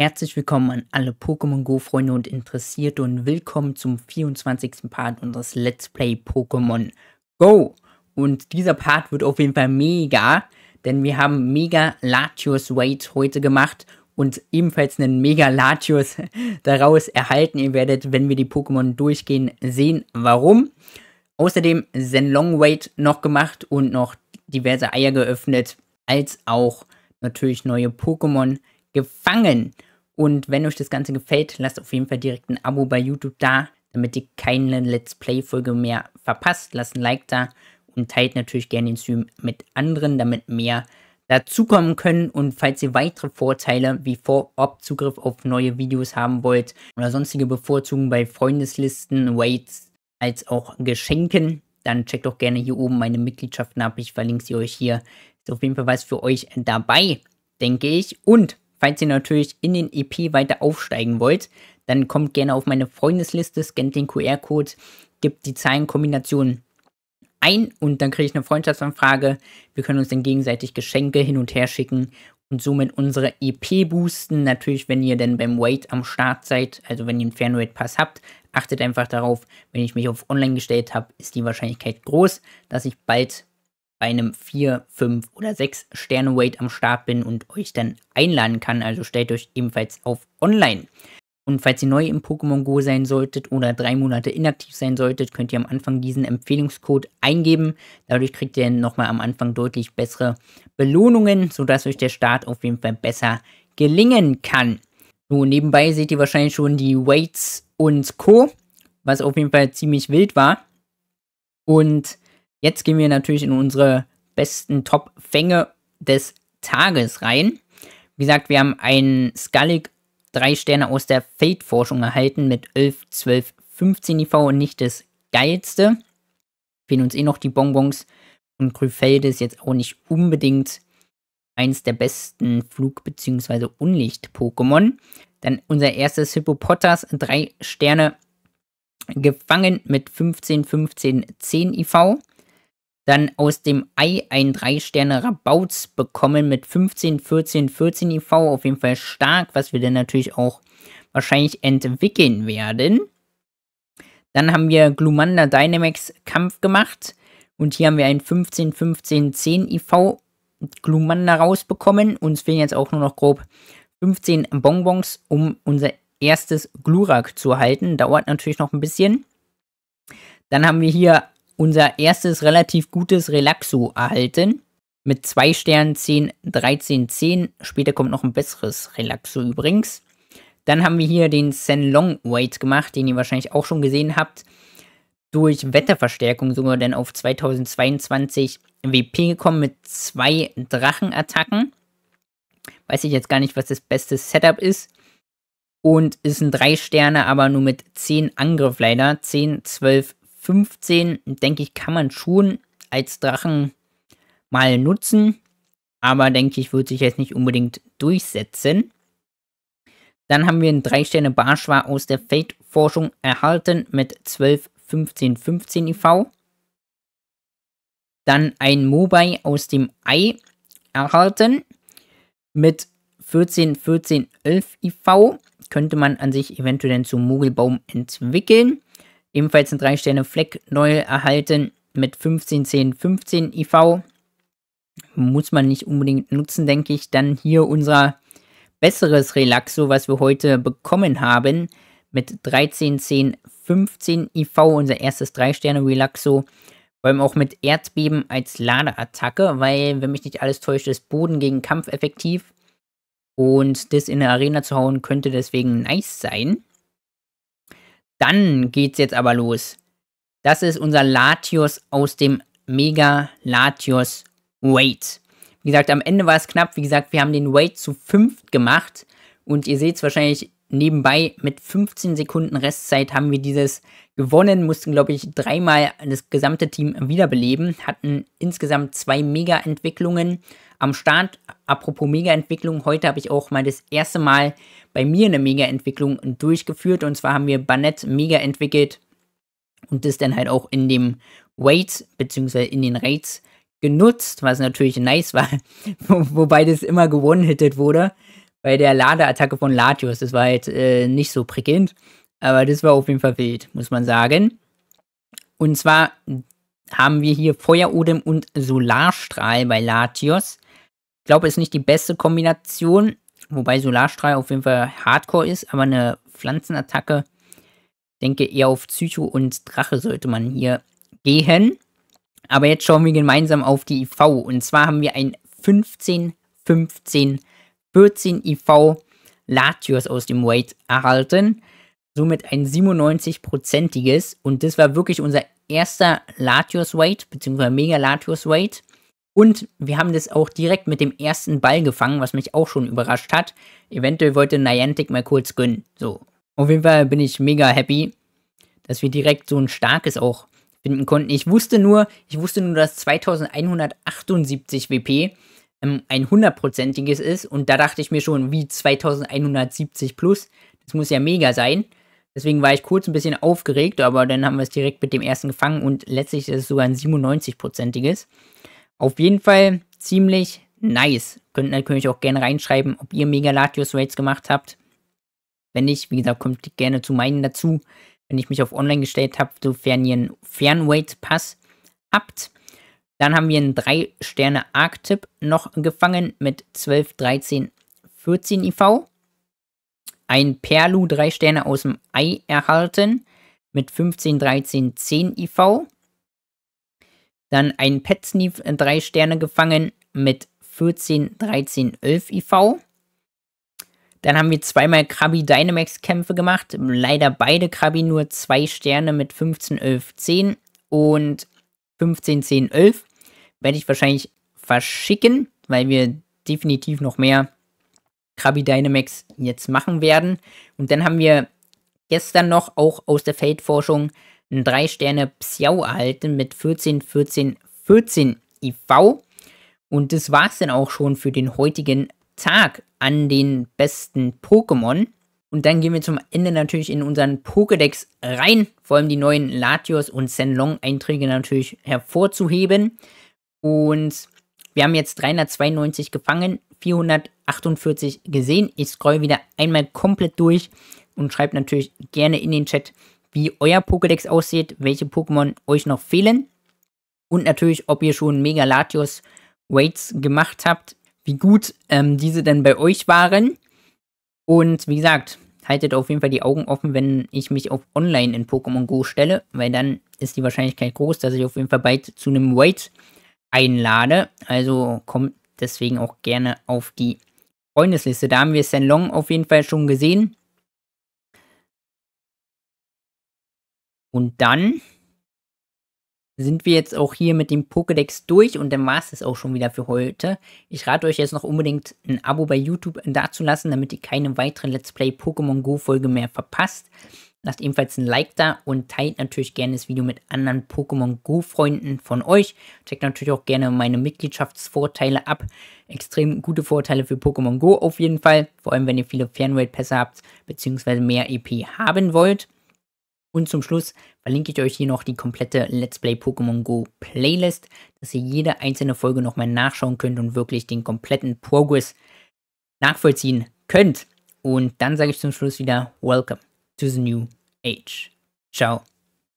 Herzlich willkommen an alle Pokémon Go-Freunde und Interessierte und willkommen zum 24. Part unseres Let's Play Pokémon Go. Und dieser Part wird auf jeden Fall mega, denn wir haben mega Latios Wait heute gemacht und ebenfalls einen mega Latios daraus erhalten. Ihr werdet, wenn wir die Pokémon durchgehen, sehen, warum. Außerdem Zen Long Wait noch gemacht und noch diverse Eier geöffnet, als auch natürlich neue Pokémon gefangen. Und wenn euch das Ganze gefällt, lasst auf jeden Fall direkt ein Abo bei YouTube da, damit ihr keine Let's Play-Folge mehr verpasst. Lasst ein Like da und teilt natürlich gerne den Stream mit anderen, damit mehr dazukommen können und falls ihr weitere Vorteile wie Vorab-Zugriff auf neue Videos haben wollt oder sonstige Bevorzugungen bei Freundeslisten, Weights als auch Geschenken, dann checkt doch gerne hier oben meine Mitgliedschaften ab. Ich verlinke sie euch hier. Ist auf jeden Fall was für euch dabei, denke ich. Und Falls ihr natürlich in den EP weiter aufsteigen wollt, dann kommt gerne auf meine Freundesliste, scannt den QR-Code, gibt die Zahlenkombination ein und dann kriege ich eine Freundschaftsanfrage. Wir können uns dann gegenseitig Geschenke hin und her schicken und somit unsere EP boosten. Natürlich, wenn ihr dann beim Wait am Start seid, also wenn ihr einen Fernweight Pass habt, achtet einfach darauf, wenn ich mich auf Online gestellt habe, ist die Wahrscheinlichkeit groß, dass ich bald bei einem 4, 5 oder 6 Sterne Wait am Start bin und euch dann einladen kann. Also stellt euch ebenfalls auf online. Und falls ihr neu im Pokémon Go sein solltet oder drei Monate inaktiv sein solltet, könnt ihr am Anfang diesen Empfehlungscode eingeben. Dadurch kriegt ihr nochmal am Anfang deutlich bessere Belohnungen, sodass euch der Start auf jeden Fall besser gelingen kann. So, nebenbei seht ihr wahrscheinlich schon die Weights und Co., was auf jeden Fall ziemlich wild war. Und Jetzt gehen wir natürlich in unsere besten Top-Fänge des Tages rein. Wie gesagt, wir haben einen Skullig 3 Sterne aus der Feldforschung erhalten mit 11, 12, 15 IV und nicht das geilste. Fehlen uns eh noch die Bonbons. Und Grüfelde ist jetzt auch nicht unbedingt eins der besten Flug- bzw. Unlicht-Pokémon. Dann unser erstes Hippopotas, 3 Sterne gefangen mit 15, 15, 10 IV dann aus dem Ei ein 3-Sterne-Rabauz bekommen mit 15, 14, 14 IV. Auf jeden Fall stark, was wir dann natürlich auch wahrscheinlich entwickeln werden. Dann haben wir Glumanda Dynamics Kampf gemacht. Und hier haben wir ein 15, 15, 10 IV Glumanda rausbekommen. Uns fehlen jetzt auch nur noch grob 15 Bonbons, um unser erstes Glurak zu halten. Dauert natürlich noch ein bisschen. Dann haben wir hier unser erstes relativ gutes Relaxo erhalten. Mit 2 Sternen 10, 13, 10. Später kommt noch ein besseres Relaxo übrigens. Dann haben wir hier den Senlong Wait gemacht, den ihr wahrscheinlich auch schon gesehen habt. Durch Wetterverstärkung sogar dann auf 2022 WP gekommen mit zwei Drachenattacken. Weiß ich jetzt gar nicht, was das beste Setup ist. Und ist ein 3 Sterne, aber nur mit 10 Angriff leider. 10, 12, 15, denke ich, kann man schon als Drachen mal nutzen. Aber denke ich, wird sich jetzt nicht unbedingt durchsetzen. Dann haben wir einen 3-Sterne-Barschwar aus der Fate-Forschung erhalten mit 12, 15, 15 IV. Dann ein Mobai aus dem Ei erhalten mit 14, 14, 11 IV. Könnte man an sich eventuell zum Mogelbaum entwickeln. Ebenfalls ein 3 Sterne Fleck neu erhalten mit 15, 10, 15 IV. Muss man nicht unbedingt nutzen, denke ich. Dann hier unser besseres Relaxo, was wir heute bekommen haben. Mit 13, 10, 15 IV, unser erstes 3-Sterne-Relaxo. Vor allem auch mit Erdbeben als Ladeattacke, weil, wenn mich nicht alles täuscht, ist Boden gegen Kampf effektiv. Und das in der Arena zu hauen könnte deswegen nice sein. Dann geht's jetzt aber los. Das ist unser Latios aus dem Mega Latios Weight. Wie gesagt, am Ende war es knapp. Wie gesagt, wir haben den Weight zu fünft gemacht. Und ihr seht es wahrscheinlich nebenbei, mit 15 Sekunden Restzeit haben wir dieses gewonnen, mussten, glaube ich, dreimal das gesamte Team wiederbeleben, hatten insgesamt zwei Mega-Entwicklungen, am Start. Apropos Mega-Entwicklung, heute habe ich auch mal das erste Mal bei mir eine Mega-Entwicklung durchgeführt. Und zwar haben wir Banett Mega entwickelt und das dann halt auch in dem Weights bzw. in den Raids genutzt, was natürlich nice war, wobei das immer gewonnen-hittet wurde bei der Ladeattacke von Latius. Das war jetzt halt, äh, nicht so prickelnd, aber das war auf jeden Fall wild, muss man sagen. Und zwar haben wir hier Feuerodem und Solarstrahl bei Latios glaube, ist nicht die beste Kombination, wobei Solarstrahl auf jeden Fall Hardcore ist, aber eine Pflanzenattacke, denke eher auf Psycho und Drache sollte man hier gehen. Aber jetzt schauen wir gemeinsam auf die IV. Und zwar haben wir ein 15, 15, 14 IV Latios aus dem Weight erhalten. Somit ein 97-prozentiges. Und das war wirklich unser erster Latios Weight, beziehungsweise Mega Latios Weight. Und wir haben das auch direkt mit dem ersten Ball gefangen, was mich auch schon überrascht hat. Eventuell wollte Niantic mal kurz gönnen. So. Auf jeden Fall bin ich mega happy, dass wir direkt so ein starkes auch finden konnten. Ich wusste nur, ich wusste nur, dass 2178 WP ähm, ein hundertprozentiges ist und da dachte ich mir schon, wie 2170 plus, das muss ja mega sein. Deswegen war ich kurz ein bisschen aufgeregt, aber dann haben wir es direkt mit dem ersten gefangen und letztlich ist es sogar ein 97-prozentiges. Auf jeden Fall ziemlich nice. Könnt natürlich auch gerne reinschreiben, ob ihr mega Latios Raids gemacht habt. Wenn nicht, wie gesagt, kommt gerne zu meinen dazu. Wenn ich mich auf online gestellt habe, sofern ihr einen Fernweight-Pass habt. Dann haben wir einen 3-Sterne-Arc-Tipp noch gefangen mit 12, 13, 14 IV. Ein Perlu 3 Sterne aus dem Ei erhalten mit 15, 13, 10 IV. Dann ein Pet in 3 Sterne gefangen mit 14, 13, 11 IV. Dann haben wir zweimal Krabi Dynamax Kämpfe gemacht. Leider beide Krabi nur zwei Sterne mit 15, 11, 10 und 15, 10, 11. Werde ich wahrscheinlich verschicken, weil wir definitiv noch mehr Krabi Dynamax jetzt machen werden. Und dann haben wir gestern noch auch aus der Feldforschung 3 Sterne Psiau erhalten mit 14, 14, 14 IV. Und das war es dann auch schon für den heutigen Tag an den besten Pokémon. Und dann gehen wir zum Ende natürlich in unseren Pokédex rein, vor allem die neuen Latios und Senlong-Einträge natürlich hervorzuheben. Und wir haben jetzt 392 gefangen, 448 gesehen. Ich scroll wieder einmal komplett durch und schreibe natürlich gerne in den Chat, wie euer Pokédex aussieht, welche Pokémon euch noch fehlen und natürlich, ob ihr schon Mega Latios Waits gemacht habt, wie gut ähm, diese denn bei euch waren. Und wie gesagt, haltet auf jeden Fall die Augen offen, wenn ich mich auf Online in Pokémon Go stelle, weil dann ist die Wahrscheinlichkeit groß, dass ich auf jeden Fall bald zu einem Wait einlade. Also kommt deswegen auch gerne auf die Freundesliste. Da haben wir Senlong auf jeden Fall schon gesehen. Und dann sind wir jetzt auch hier mit dem Pokédex durch und dann war es das auch schon wieder für heute. Ich rate euch jetzt noch unbedingt ein Abo bei YouTube dazulassen, damit ihr keine weitere Let's Play Pokémon Go Folge mehr verpasst. Lasst ebenfalls ein Like da und teilt natürlich gerne das Video mit anderen Pokémon Go Freunden von euch. Checkt natürlich auch gerne meine Mitgliedschaftsvorteile ab. Extrem gute Vorteile für Pokémon Go auf jeden Fall. Vor allem, wenn ihr viele Fernwelt-Pässe habt, beziehungsweise mehr EP haben wollt. Und zum Schluss verlinke ich euch hier noch die komplette Let's Play Pokémon Go Playlist, dass ihr jede einzelne Folge nochmal nachschauen könnt und wirklich den kompletten Progress nachvollziehen könnt. Und dann sage ich zum Schluss wieder Welcome to the New Age. Ciao.